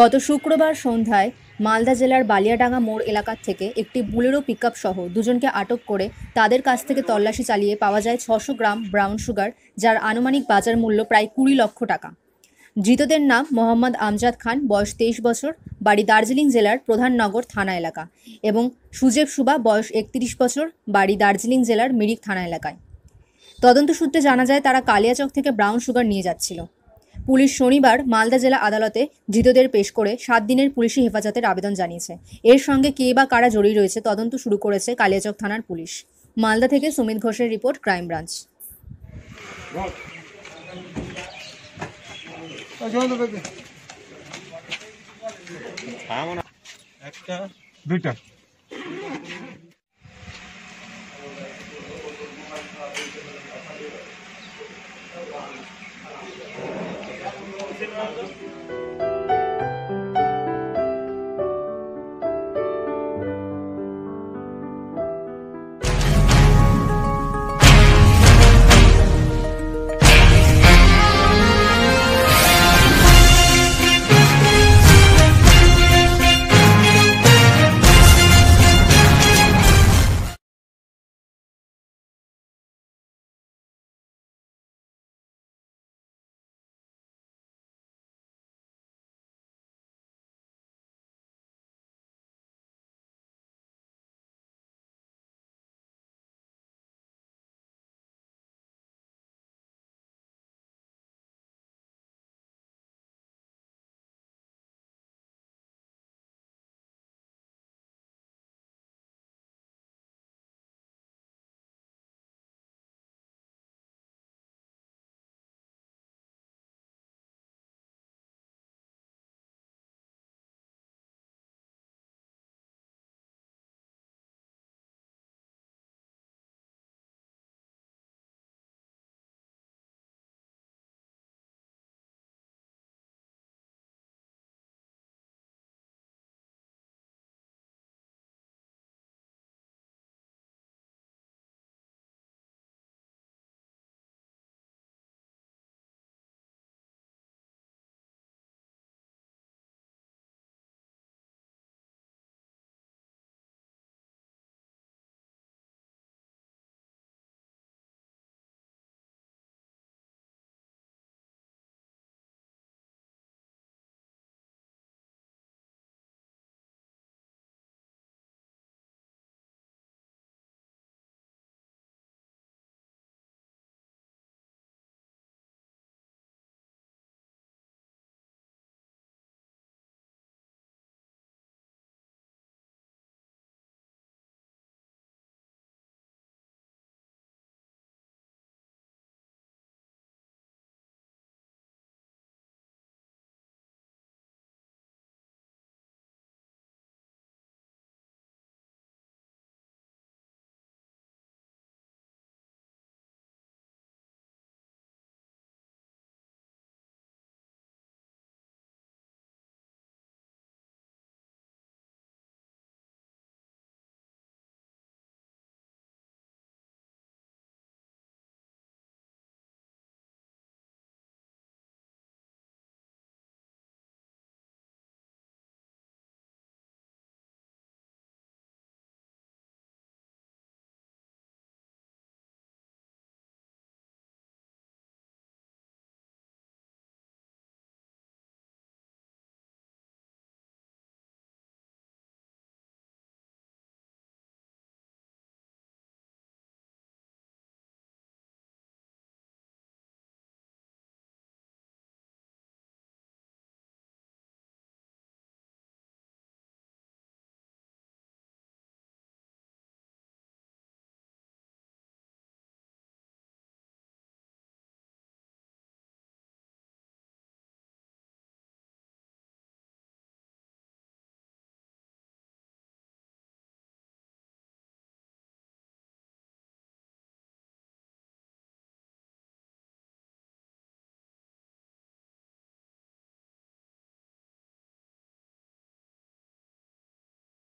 গত শুক্রবার সন্ধ্যায় মালদা জেলার বালিয়াডাঙ্গা মোড় এলাকার থেকে একটি বুলেরো পিক সহ দুজনকে আটক করে তাদের কাছ থেকে তল্লাশি চালিয়ে পাওয়া যায় ছশো গ্রাম ব্রাউন সুগার যার আনুমানিক বাজার মূল্য প্রায় কুড়ি লক্ষ টাকা ধৃতদের নাম মোহাম্মদ আমজাদ খান বয়স তেইশ বছর বাড়ি দার্জিলিং জেলার প্রধান নগর থানা এলাকা এবং সুজেব সুবা বয়স একত্রিশ বছর বাড়ি দার্জিলিং জেলার মিরিক থানা এলাকায় তদন্ত সূত্রে জানা যায় তারা কালিয়াচক থেকে ব্রাউন সুগার নিয়ে যাচ্ছিল পুলিশ শনিবার মালদা জেলা আদালতে ধৃতদের পেশ করে সাত দিনের পুলিশি হেফাজতের আবেদন জানিয়েছে এর সঙ্গে কে বা কারা জড়িয়ে রয়েছে তদন্ত শুরু করেছে কালিয়াচক থানার পুলিশ মালদা থেকে সুমিত ঘোষের রিপোর্ট ক্রাইম ব্রাঞ্চ একটা দুইটা Benim